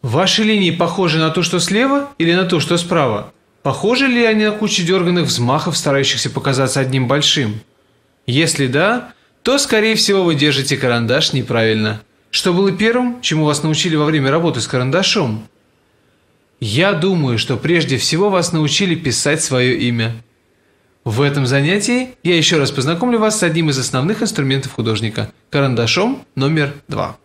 Ваши линии похожи на то, что слева, или на то, что справа? Похожи ли они на кучу дерганных взмахов, старающихся показаться одним большим? Если да, то, скорее всего, вы держите карандаш неправильно. Что было первым, чему вас научили во время работы с карандашом? Я думаю, что прежде всего вас научили писать свое имя. В этом занятии я еще раз познакомлю вас с одним из основных инструментов художника – карандашом номер два.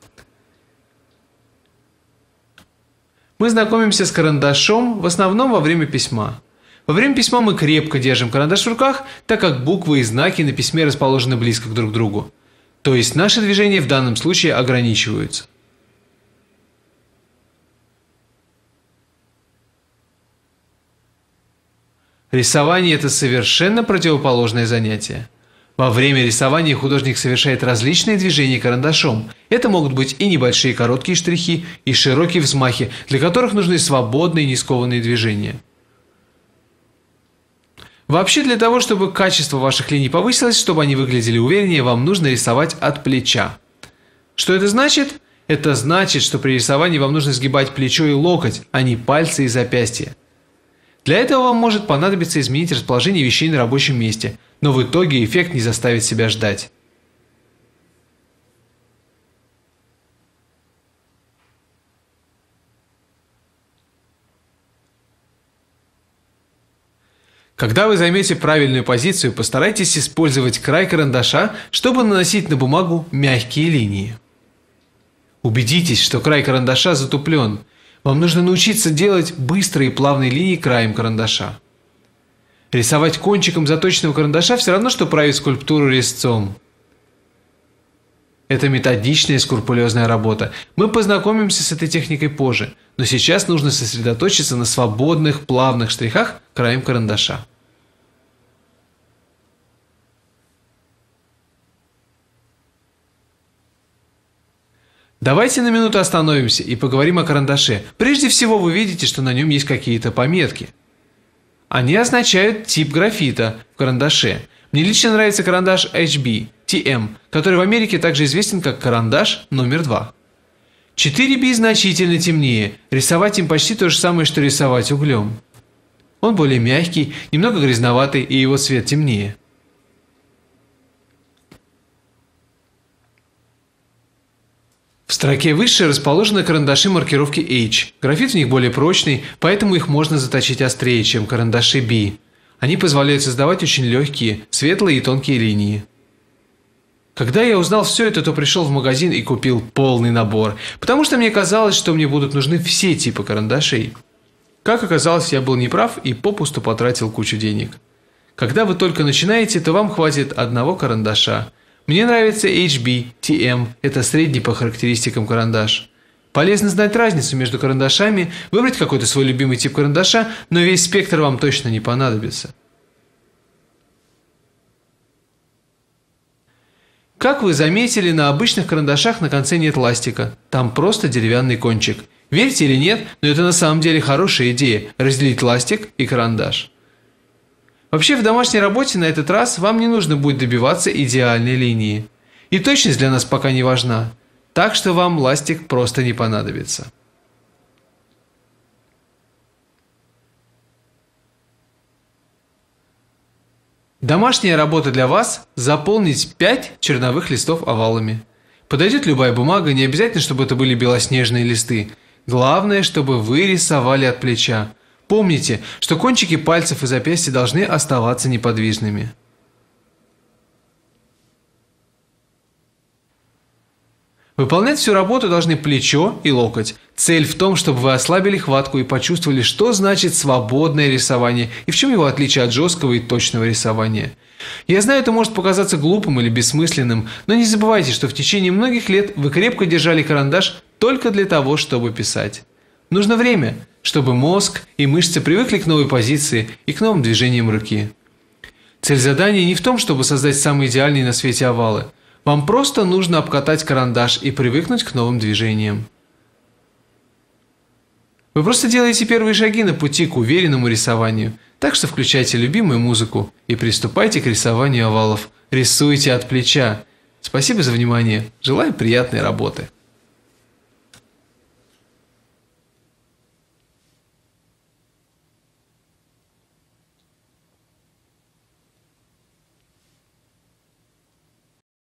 Мы знакомимся с карандашом в основном во время письма. Во время письма мы крепко держим карандаш в руках, так как буквы и знаки на письме расположены близко друг к другу. То есть наши движения в данном случае ограничиваются. Рисование – это совершенно противоположное занятие. Во время рисования художник совершает различные движения карандашом. Это могут быть и небольшие короткие штрихи, и широкие взмахи, для которых нужны свободные нескованные движения. Вообще, для того, чтобы качество ваших линий повысилось, чтобы они выглядели увереннее, вам нужно рисовать от плеча. Что это значит? Это значит, что при рисовании вам нужно сгибать плечо и локоть, а не пальцы и запястья. Для этого вам может понадобиться изменить расположение вещей на рабочем месте, но в итоге эффект не заставит себя ждать. Когда вы займете правильную позицию, постарайтесь использовать край карандаша, чтобы наносить на бумагу мягкие линии. Убедитесь, что край карандаша затуплен – вам нужно научиться делать быстрые плавные линии краем карандаша. Рисовать кончиком заточенного карандаша все равно, что править скульптуру резцом. Это методичная и скрупулезная работа. Мы познакомимся с этой техникой позже, но сейчас нужно сосредоточиться на свободных плавных штрихах краем карандаша. Давайте на минуту остановимся и поговорим о карандаше. Прежде всего вы видите, что на нем есть какие-то пометки. Они означают тип графита в карандаше. Мне лично нравится карандаш HB TM, который в Америке также известен как карандаш номер 2. 4B значительно темнее, рисовать им почти то же самое, что рисовать углем. Он более мягкий, немного грязноватый и его цвет темнее. В строке выше расположены карандаши маркировки H. Графит в них более прочный, поэтому их можно заточить острее, чем карандаши B. Они позволяют создавать очень легкие, светлые и тонкие линии. Когда я узнал все это, то пришел в магазин и купил полный набор, потому что мне казалось, что мне будут нужны все типы карандашей. Как оказалось, я был неправ и попусту потратил кучу денег. Когда вы только начинаете, то вам хватит одного карандаша – мне нравится HB, TM, это средний по характеристикам карандаш. Полезно знать разницу между карандашами, выбрать какой-то свой любимый тип карандаша, но весь спектр вам точно не понадобится. Как вы заметили, на обычных карандашах на конце нет ластика, там просто деревянный кончик. Верьте или нет, но это на самом деле хорошая идея – разделить ластик и карандаш. Вообще в домашней работе на этот раз вам не нужно будет добиваться идеальной линии. И точность для нас пока не важна, так что вам ластик просто не понадобится. Домашняя работа для вас – заполнить 5 черновых листов овалами. Подойдет любая бумага, не обязательно, чтобы это были белоснежные листы. Главное, чтобы вы рисовали от плеча. Помните, что кончики пальцев и запястья должны оставаться неподвижными. Выполнять всю работу должны плечо и локоть. Цель в том, чтобы вы ослабили хватку и почувствовали, что значит свободное рисование и в чем его отличие от жесткого и точного рисования. Я знаю, это может показаться глупым или бессмысленным, но не забывайте, что в течение многих лет вы крепко держали карандаш только для того, чтобы писать. Нужно время, чтобы мозг и мышцы привыкли к новой позиции и к новым движениям руки. Цель задания не в том, чтобы создать самые идеальные на свете овалы. Вам просто нужно обкатать карандаш и привыкнуть к новым движениям. Вы просто делаете первые шаги на пути к уверенному рисованию, так что включайте любимую музыку и приступайте к рисованию овалов. Рисуйте от плеча. Спасибо за внимание. Желаю приятной работы.